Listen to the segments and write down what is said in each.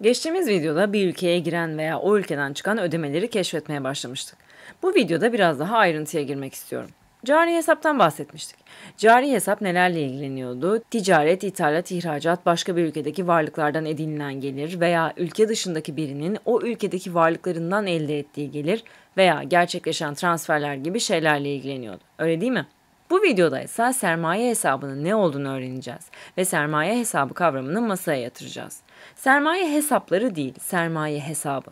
Geçtiğimiz videoda bir ülkeye giren veya o ülkeden çıkan ödemeleri keşfetmeye başlamıştık. Bu videoda biraz daha ayrıntıya girmek istiyorum. Cari hesaptan bahsetmiştik. Cari hesap nelerle ilgileniyordu? Ticaret, ithalat, ihracat, başka bir ülkedeki varlıklardan edinilen gelir veya ülke dışındaki birinin o ülkedeki varlıklarından elde ettiği gelir veya gerçekleşen transferler gibi şeylerle ilgileniyordu. Öyle değil mi? Bu videoda ise sermaye hesabının ne olduğunu öğreneceğiz ve sermaye hesabı kavramını masaya yatıracağız. Sermaye hesapları değil, sermaye hesabı.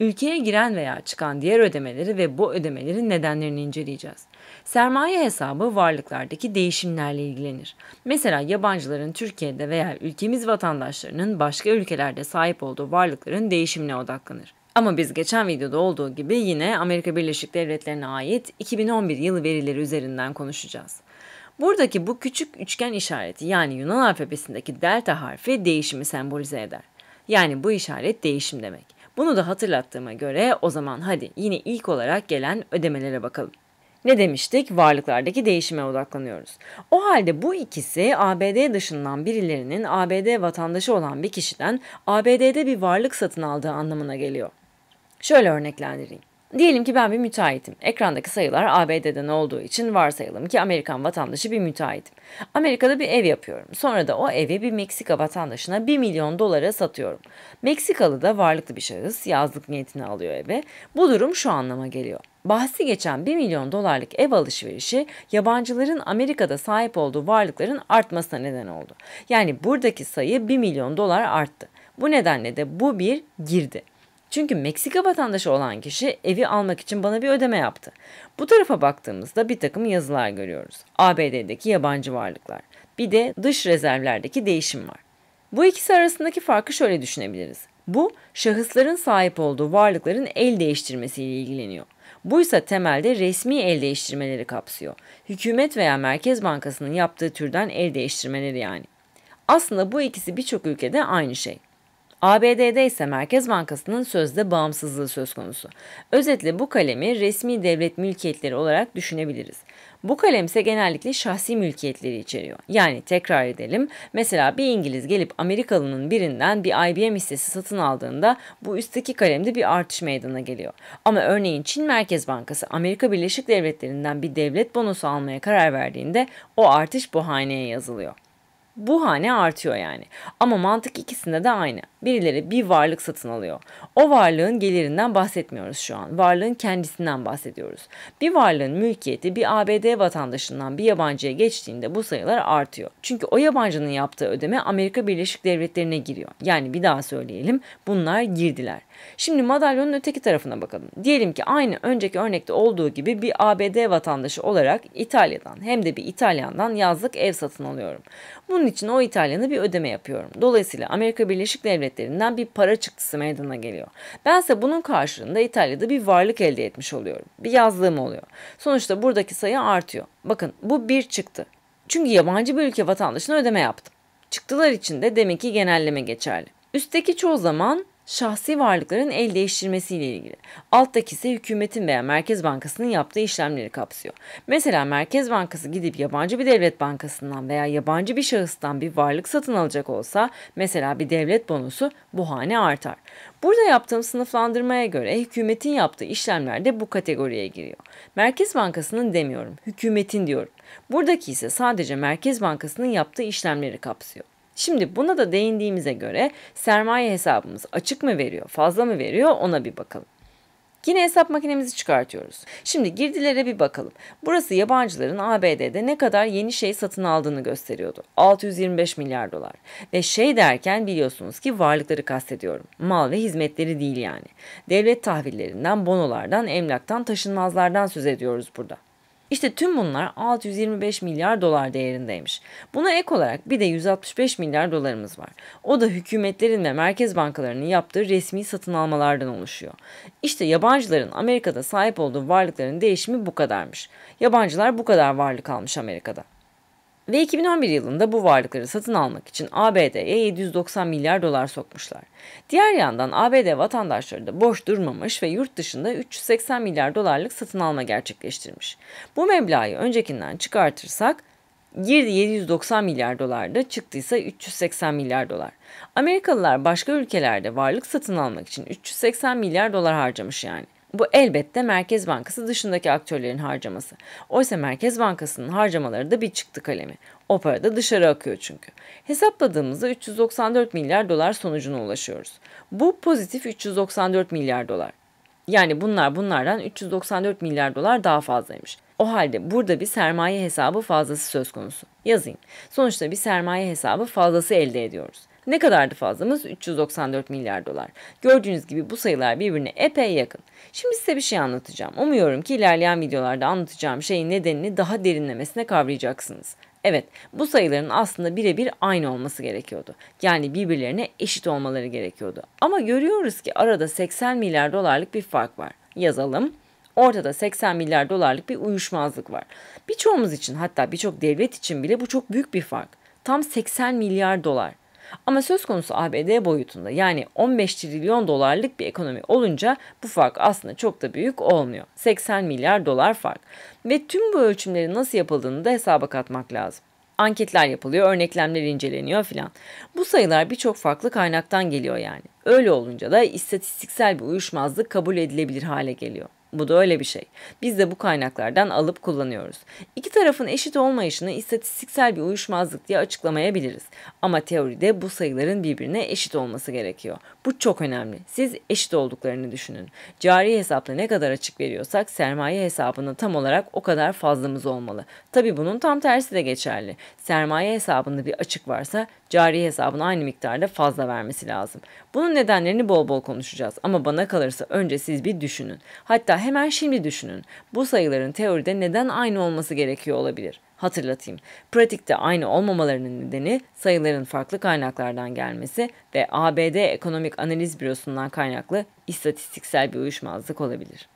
Ülkeye giren veya çıkan diğer ödemeleri ve bu ödemelerin nedenlerini inceleyeceğiz. Sermaye hesabı varlıklardaki değişimlerle ilgilenir. Mesela yabancıların Türkiye'de veya ülkemiz vatandaşlarının başka ülkelerde sahip olduğu varlıkların değişimine odaklanır. Ama biz geçen videoda olduğu gibi yine Amerika Birleşik Devletleri'ne ait 2011 yılı verileri üzerinden konuşacağız. Buradaki bu küçük üçgen işareti yani Yunan alfabesindeki delta harfi değişimi sembolize eder. Yani bu işaret değişim demek. Bunu da hatırlattığıma göre o zaman hadi yine ilk olarak gelen ödemelere bakalım. Ne demiştik? Varlıklardaki değişime odaklanıyoruz. O halde bu ikisi ABD dışından birilerinin ABD vatandaşı olan bir kişiden ABD'de bir varlık satın aldığı anlamına geliyor. Şöyle örneklendireyim. Diyelim ki ben bir müteahhitim. Ekrandaki sayılar ABD'den olduğu için varsayalım ki Amerikan vatandaşı bir müteahhitim. Amerika'da bir ev yapıyorum. Sonra da o evi bir Meksika vatandaşına 1 milyon dolara satıyorum. Meksikalı da varlıklı bir şahıs yazlık niyetini alıyor eve. Bu durum şu anlama geliyor. Bahsi geçen 1 milyon dolarlık ev alışverişi yabancıların Amerika'da sahip olduğu varlıkların artmasına neden oldu. Yani buradaki sayı 1 milyon dolar arttı. Bu nedenle de bu bir girdi. Çünkü Meksika vatandaşı olan kişi evi almak için bana bir ödeme yaptı. Bu tarafa baktığımızda bir takım yazılar görüyoruz. ABD'deki yabancı varlıklar. Bir de dış rezervlerdeki değişim var. Bu ikisi arasındaki farkı şöyle düşünebiliriz. Bu şahısların sahip olduğu varlıkların el değiştirmesiyle ilgileniyor. Bu ise temelde resmi el değiştirmeleri kapsıyor. Hükümet veya Merkez Bankası'nın yaptığı türden el değiştirmeleri yani. Aslında bu ikisi birçok ülkede aynı şey. ABD'de ise Merkez Bankası'nın sözde bağımsızlığı söz konusu. Özetle bu kalemi resmi devlet mülkiyetleri olarak düşünebiliriz. Bu kalem ise genellikle şahsi mülkiyetleri içeriyor. Yani tekrar edelim. Mesela bir İngiliz gelip Amerikalının birinden bir IBM hissesi satın aldığında bu üstteki kalemde bir artış meydana geliyor. Ama örneğin Çin Merkez Bankası Amerika Birleşik Devletleri'nden bir devlet bonusu almaya karar verdiğinde o artış bu haneye yazılıyor bu hane artıyor yani. Ama mantık ikisinde de aynı. Birileri bir varlık satın alıyor. O varlığın gelirinden bahsetmiyoruz şu an. Varlığın kendisinden bahsediyoruz. Bir varlığın mülkiyeti bir ABD vatandaşından bir yabancıya geçtiğinde bu sayılar artıyor. Çünkü o yabancının yaptığı ödeme Amerika Birleşik Devletleri'ne giriyor. Yani bir daha söyleyelim bunlar girdiler. Şimdi madalyonun öteki tarafına bakalım. Diyelim ki aynı önceki örnekte olduğu gibi bir ABD vatandaşı olarak İtalya'dan hem de bir İtalyandan yazlık ev satın alıyorum. Bunun bunun için o İtalyan'a bir ödeme yapıyorum. Dolayısıyla Amerika Birleşik Devletleri'nden bir para çıktısı meydana geliyor. Bense bunun karşılığında İtalya'da bir varlık elde etmiş oluyorum. Bir yazlığım oluyor. Sonuçta buradaki sayı artıyor. Bakın bu bir çıktı. Çünkü yabancı bir ülke vatandaşına ödeme yaptım. Çıktılar için de demek ki genelleme geçerli. Üstteki çoğu zaman şahsi varlıkların el değiştirmesiyle ilgili. Alttaki ise hükümetin veya Merkez Bankası'nın yaptığı işlemleri kapsıyor. Mesela Merkez Bankası gidip yabancı bir devlet bankasından veya yabancı bir şahıstan bir varlık satın alacak olsa mesela bir devlet bonusu, bu hane artar. Burada yaptığım sınıflandırmaya göre hükümetin yaptığı işlemler de bu kategoriye giriyor. Merkez Bankası'nın demiyorum, hükümetin diyorum. Buradaki ise sadece Merkez Bankası'nın yaptığı işlemleri kapsıyor. Şimdi buna da değindiğimize göre sermaye hesabımız açık mı veriyor, fazla mı veriyor ona bir bakalım. Yine hesap makinemizi çıkartıyoruz. Şimdi girdilere bir bakalım. Burası yabancıların ABD'de ne kadar yeni şey satın aldığını gösteriyordu. 625 milyar dolar. Ve şey derken biliyorsunuz ki varlıkları kastediyorum. Mal ve hizmetleri değil yani. Devlet tahvillerinden, bonolardan, emlaktan, taşınmazlardan söz ediyoruz burada. İşte tüm bunlar 625 milyar dolar değerindeymiş. Buna ek olarak bir de 165 milyar dolarımız var. O da hükümetlerin ve merkez bankalarının yaptığı resmi satın almalardan oluşuyor. İşte yabancıların Amerika'da sahip olduğu varlıkların değişimi bu kadarmış. Yabancılar bu kadar varlık almış Amerika'da. Ve 2011 yılında bu varlıkları satın almak için ABD'ye 790 milyar dolar sokmuşlar. Diğer yandan ABD vatandaşları da boş durmamış ve yurt dışında 380 milyar dolarlık satın alma gerçekleştirmiş. Bu meblağı öncekinden çıkartırsak girdi 790 milyar dolarda çıktıysa 380 milyar dolar. Amerikalılar başka ülkelerde varlık satın almak için 380 milyar dolar harcamış yani. Bu elbette Merkez Bankası dışındaki aktörlerin harcaması. Oysa Merkez Bankası'nın harcamaları da bir çıktı kalemi. O para da dışarı akıyor çünkü. Hesapladığımızda 394 milyar dolar sonucuna ulaşıyoruz. Bu pozitif 394 milyar dolar. Yani bunlar bunlardan 394 milyar dolar daha fazlaymış. O halde burada bir sermaye hesabı fazlası söz konusu. Yazayım. Sonuçta bir sermaye hesabı fazlası elde ediyoruz. Ne kadardı fazlamız? 394 milyar dolar. Gördüğünüz gibi bu sayılar birbirine epey yakın. Şimdi size bir şey anlatacağım. Umuyorum ki ilerleyen videolarda anlatacağım şeyin nedenini daha derinlemesine kavrayacaksınız. Evet, bu sayıların aslında birebir aynı olması gerekiyordu. Yani birbirlerine eşit olmaları gerekiyordu. Ama görüyoruz ki arada 80 milyar dolarlık bir fark var. Yazalım. Ortada 80 milyar dolarlık bir uyuşmazlık var. Birçoğumuz için hatta birçok devlet için bile bu çok büyük bir fark. Tam 80 milyar dolar. Ama söz konusu ABD boyutunda yani 15 trilyon dolarlık bir ekonomi olunca bu fark aslında çok da büyük olmuyor. 80 milyar dolar fark. Ve tüm bu ölçümlerin nasıl yapıldığını da hesaba katmak lazım anketler yapılıyor, örneklemler inceleniyor filan. Bu sayılar birçok farklı kaynaktan geliyor yani. Öyle olunca da istatistiksel bir uyuşmazlık kabul edilebilir hale geliyor. Bu da öyle bir şey. Biz de bu kaynaklardan alıp kullanıyoruz. İki tarafın eşit olmayışını istatistiksel bir uyuşmazlık diye açıklamayabiliriz. Ama teoride bu sayıların birbirine eşit olması gerekiyor. Bu çok önemli. Siz eşit olduklarını düşünün. Cari hesapla ne kadar açık veriyorsak sermaye hesabında tam olarak o kadar fazlamız olmalı. Tabi bunun tam tersi de geçerli. Sermaye hesabında bir açık varsa cari hesabına aynı miktarda fazla vermesi lazım. Bunun nedenlerini bol bol konuşacağız ama bana kalırsa önce siz bir düşünün. Hatta hemen şimdi düşünün. Bu sayıların teoride neden aynı olması gerekiyor olabilir? Hatırlatayım. Pratikte aynı olmamalarının nedeni sayıların farklı kaynaklardan gelmesi ve ABD Ekonomik Analiz Bürosu'ndan kaynaklı istatistiksel bir uyuşmazlık olabilir.